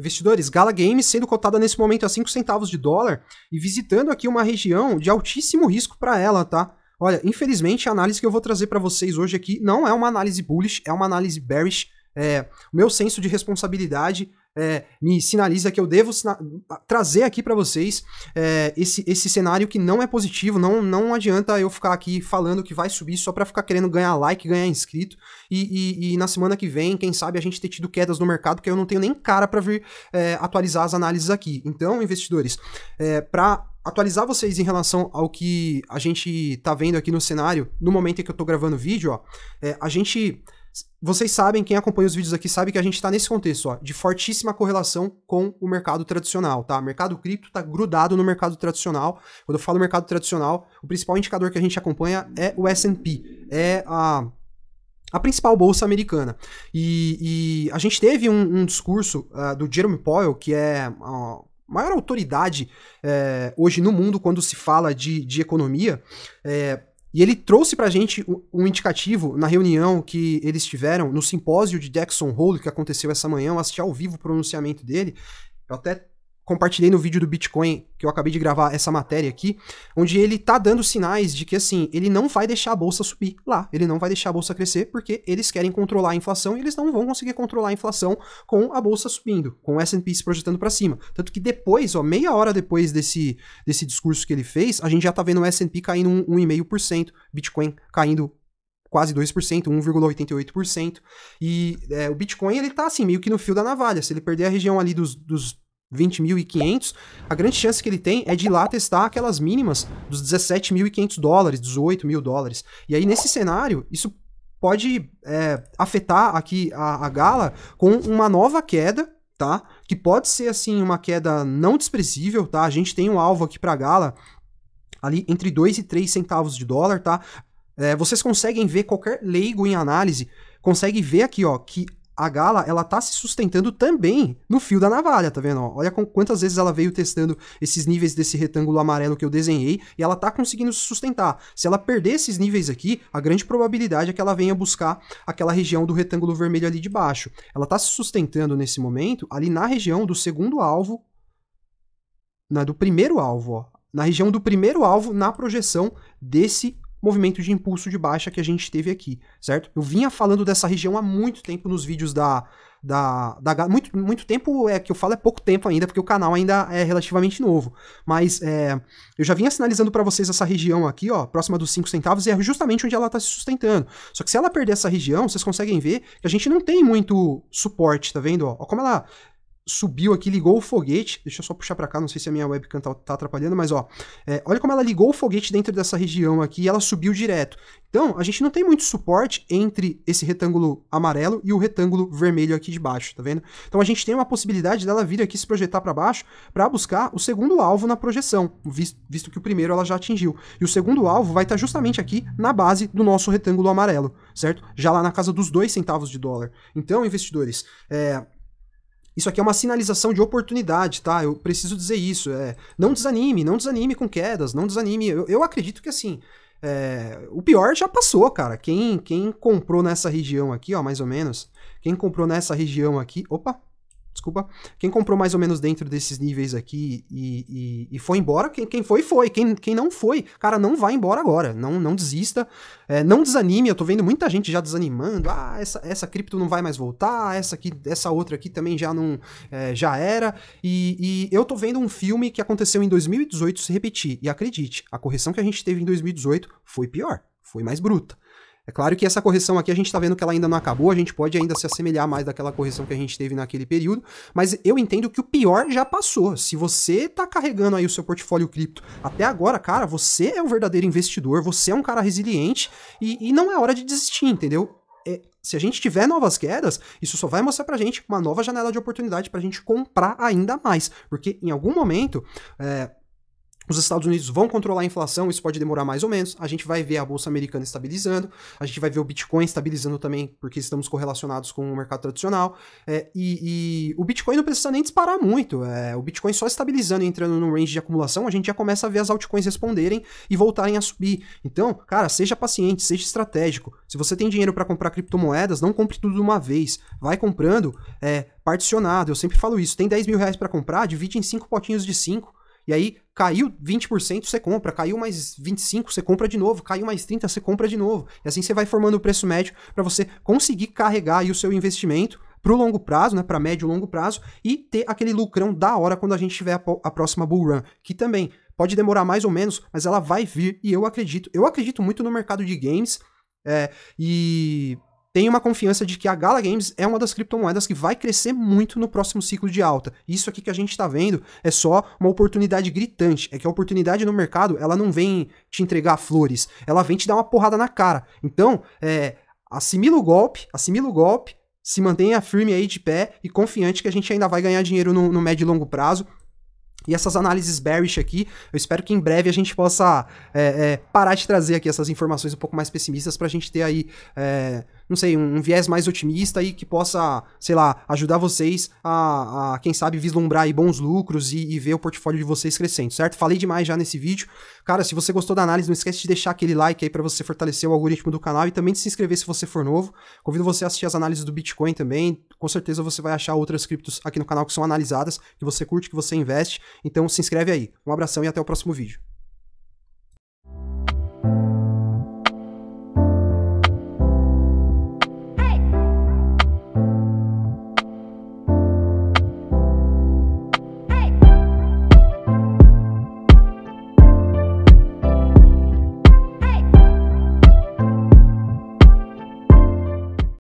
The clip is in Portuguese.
Investidores, Gala Games sendo cotada nesse momento a 5 centavos de dólar e visitando aqui uma região de altíssimo risco para ela, tá? Olha, infelizmente a análise que eu vou trazer para vocês hoje aqui não é uma análise bullish, é uma análise bearish é, o meu senso de responsabilidade é, me sinaliza que eu devo trazer aqui para vocês é, esse, esse cenário que não é positivo, não, não adianta eu ficar aqui falando que vai subir só para ficar querendo ganhar like, ganhar inscrito, e, e, e, na semana que vem, quem sabe, a gente ter tido quedas no mercado, porque eu não tenho nem cara para vir é, atualizar as análises aqui. Então, investidores, é, para atualizar vocês em relação ao que a gente está vendo aqui no cenário, no momento em que eu estou gravando o vídeo, ó, é, a gente vocês sabem, quem acompanha os vídeos aqui sabe que a gente está nesse contexto ó, de fortíssima correlação com o mercado tradicional, tá? O mercado cripto está grudado no mercado tradicional. Quando eu falo mercado tradicional, o principal indicador que a gente acompanha é o S&P, é a a principal bolsa americana. E, e a gente teve um, um discurso uh, do Jeremy Powell, que é a maior autoridade eh, hoje no mundo quando se fala de, de economia, eh, e ele trouxe pra gente um indicativo na reunião que eles tiveram no simpósio de Jackson Hole, que aconteceu essa manhã, eu assisti ao vivo o pronunciamento dele. Eu até compartilhei no vídeo do Bitcoin que eu acabei de gravar essa matéria aqui, onde ele tá dando sinais de que assim, ele não vai deixar a bolsa subir lá, ele não vai deixar a bolsa crescer porque eles querem controlar a inflação e eles não vão conseguir controlar a inflação com a bolsa subindo, com o S&P se projetando para cima. Tanto que depois, ó, meia hora depois desse desse discurso que ele fez, a gente já tá vendo o S&P caindo 1,5%, Bitcoin caindo quase 2%, 1,88%. E é, o Bitcoin, ele tá assim, meio que no fio da navalha. Se ele perder a região ali dos, dos 20.500, a grande chance que ele tem é de ir lá testar aquelas mínimas dos 17.500 dólares, 18 mil dólares. E aí, nesse cenário, isso pode é, afetar aqui a, a Gala com uma nova queda, tá? Que pode ser, assim, uma queda não desprezível, tá? A gente tem um alvo aqui para a Gala ali entre 2 e 3 centavos de dólar, tá? É, vocês conseguem ver, qualquer leigo em análise consegue ver aqui, ó, que a Gala, ela tá se sustentando também no fio da navalha, tá vendo? Olha quantas vezes ela veio testando esses níveis desse retângulo amarelo que eu desenhei e ela tá conseguindo se sustentar. Se ela perder esses níveis aqui, a grande probabilidade é que ela venha buscar aquela região do retângulo vermelho ali de baixo. Ela tá se sustentando nesse momento ali na região do segundo alvo, na, do primeiro alvo, ó. Na região do primeiro alvo, na projeção desse movimento de impulso de baixa que a gente teve aqui, certo? Eu vinha falando dessa região há muito tempo nos vídeos da. da, da muito, muito tempo é que eu falo é pouco tempo ainda, porque o canal ainda é relativamente novo. Mas é, eu já vinha sinalizando para vocês essa região aqui, ó, próxima dos 5 centavos, e é justamente onde ela está se sustentando. Só que se ela perder essa região, vocês conseguem ver que a gente não tem muito suporte, tá vendo? ó como ela subiu aqui, ligou o foguete. Deixa eu só puxar para cá, não sei se a minha webcam tá, tá atrapalhando, mas ó, é, olha como ela ligou o foguete dentro dessa região aqui e ela subiu direto. Então, a gente não tem muito suporte entre esse retângulo amarelo e o retângulo vermelho aqui de baixo, tá vendo? Então a gente tem uma possibilidade dela vir aqui se projetar para baixo para buscar o segundo alvo na projeção, visto, visto, que o primeiro ela já atingiu. E o segundo alvo vai estar tá justamente aqui na base do nosso retângulo amarelo, certo? Já lá na casa dos dois centavos de dólar. Então, investidores, é, isso aqui é uma sinalização de oportunidade, tá? Eu preciso dizer isso. É, não desanime, não desanime com quedas, não desanime. Eu, eu acredito que assim. É, o pior já passou, cara. Quem, quem comprou nessa região aqui, ó, mais ou menos. Quem comprou nessa região aqui. Opa! desculpa. Quem comprou mais ou menos dentro desses níveis aqui e, e, e foi embora, quem, quem foi, foi. Quem, quem não foi, cara, não vai embora agora. Não, não desista. É, não desanime. Eu tô vendo muita gente já desanimando. Ah, essa, essa cripto não vai mais voltar. Essa, aqui, essa outra aqui também já não. É, já era. E, e eu tô vendo um filme que aconteceu em 2018 se repetir. E acredite, a correção que a gente teve em 2018 foi pior. Foi mais bruta. É claro que essa correção aqui a gente está vendo que ela ainda não acabou, a gente pode ainda se assemelhar mais daquela correção que a gente teve naquele período, mas eu entendo que o pior já passou. Se você está carregando aí o seu portfólio cripto até agora, cara, você é um verdadeiro investidor, você é um cara resiliente e, e não é hora de desistir, entendeu? É, se a gente tiver novas quedas, isso só vai mostrar pra gente uma nova janela de oportunidade pra gente comprar ainda mais. Porque em algum momento, é, os Estados Unidos vão controlar a inflação, isso pode demorar mais ou menos. A gente vai ver a bolsa americana estabilizando, a gente vai ver o Bitcoin estabilizando também, porque estamos correlacionados com o mercado tradicional. É, e, e, o Bitcoin não precisa nem disparar muito. É, o Bitcoin só estabilizando e entrando no range de acumulação, a gente já começa a ver as altcoins responderem e voltarem a subir. Então, cara, seja paciente, seja estratégico. Se você tem dinheiro para comprar criptomoedas, não compre tudo de uma vez. Vai comprando é, particionado. Eu sempre falo isso. Tem 10 mil reais para comprar, divide em 5 potinhos de 5 e aí caiu 20%, você compra, caiu mais 25, você compra de novo, caiu mais 30, você compra de novo. E assim você vai formando o preço médio para você conseguir carregar o seu investimento para o longo prazo, né, para médio e longo prazo, e ter aquele lucrão da hora quando a gente tiver a, a próxima bull run, que também pode demorar mais ou menos, mas ela vai vir e eu acredito. Eu acredito muito no mercado de games é, e tem uma confiança de que a Gala Games é uma das criptomoedas que vai crescer muito no próximo ciclo de alta. Isso aqui que a gente está vendo é só uma oportunidade gritante. É que a oportunidade no mercado ela não vem te entregar flores, ela vem te dar uma porrada na cara. Então, é, assimila o golpe, assimila o golpe, se mantenha firme aí de pé e confiante que a gente ainda vai ganhar dinheiro no, no médio e longo prazo. E essas análises bearish aqui, eu espero que em breve a gente possa é, é, parar de trazer aqui essas informações um pouco mais pessimistas para a gente ter aí, é, não sei, um, um, viés mais otimista e que possa, sei lá, ajudar vocês a, a quem sabe, vislumbrar aí bons lucros e, e, ver o portfólio de vocês crescendo, certo? Falei demais já nesse vídeo. Cara, se você gostou da análise, não esquece de deixar aquele like aí para você fortalecer o algoritmo do canal e também de se inscrever se você for novo. Convido você a assistir as análises do Bitcoin também, com certeza você vai achar outras criptos aqui no canal que são analisadas, que você curte, que você investe. Então se inscreve aí. Um abração e até o próximo vídeo.